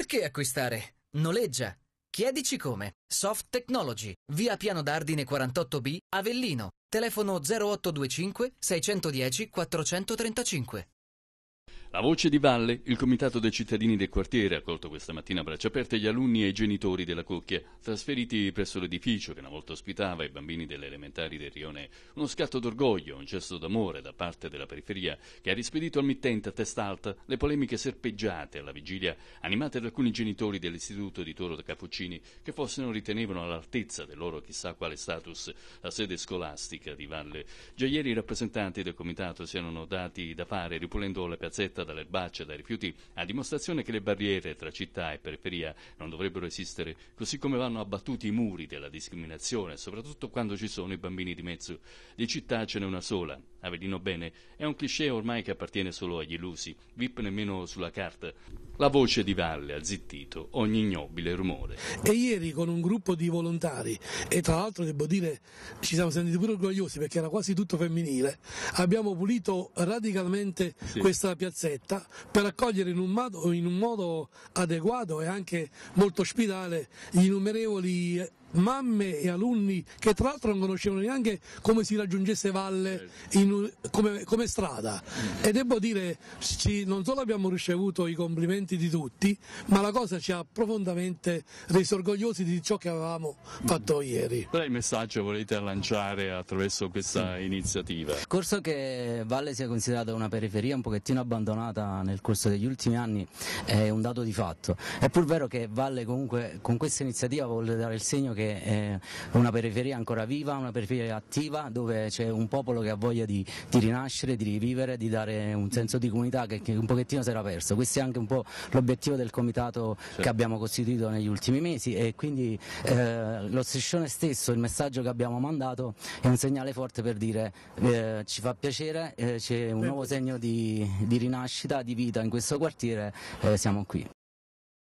Perché acquistare? Noleggia. Chiedici come. Soft Technology, via Piano d'Ardine 48B, Avellino. Telefono 0825 610 435. La voce di Valle, il comitato dei cittadini del quartiere ha accolto questa mattina a braccia aperte gli alunni e i genitori della coppia, trasferiti presso l'edificio che una volta ospitava i bambini delle elementari del Rione. Uno scatto d'orgoglio, un gesto d'amore da parte della periferia che ha rispedito al mittente a testa alta le polemiche serpeggiate alla vigilia, animate da alcuni genitori dell'istituto di Toro da Cappuccini che forse non ritenevano all'altezza del loro chissà quale status la sede scolastica di Valle. Già ieri i rappresentanti del comitato si erano dati da fare ripulendo la piazzetta protetta dalle erbacce dai rifiuti, a dimostrazione che le barriere tra città e periferia non dovrebbero esistere, così come vanno abbattuti i muri della discriminazione, soprattutto quando ci sono i bambini di mezzo. Di città ce n'è una sola, Avellino Bene, è un cliché ormai che appartiene solo agli illusi, VIP nemmeno sulla carta. La voce di valle ha zittito ogni ignobile rumore. E ieri con un gruppo di volontari, e tra l'altro devo dire ci siamo sentiti pure orgogliosi perché era quasi tutto femminile, abbiamo pulito radicalmente sì. questa piazzetta per accogliere in un, modo, in un modo adeguato e anche molto spirale gli innumerevoli mamme e alunni che tra l'altro non conoscevano neanche come si raggiungesse Valle certo. in, come, come, strada mm. e devo dire ci, non solo abbiamo ricevuto i complimenti di tutti ma la cosa ci ha profondamente reso orgogliosi di ciò che avevamo fatto mm. ieri. Qual è il messaggio che volete lanciare attraverso questa sì. iniziativa? Corso che Valle sia considerata una periferia un pochettino abbandonata nel corso degli ultimi anni è un dato di fatto è pur vero che Valle comunque con questa iniziativa vuole dare il segno che che è eh, una periferia ancora viva, una periferia attiva dove c'è un popolo che ha voglia di, di rinascere, di rivivere, di dare un senso di comunità che, che un pochettino si era perso. Questo è anche un po' l'obiettivo del comitato certo. che abbiamo costituito negli ultimi mesi e quindi eh, lo striscione stesso, il messaggio che abbiamo mandato è un segnale forte per dire eh, ci fa piacere, eh, c'è un nuovo segno di, di, rinascita, di vita in questo quartiere, eh, siamo qui.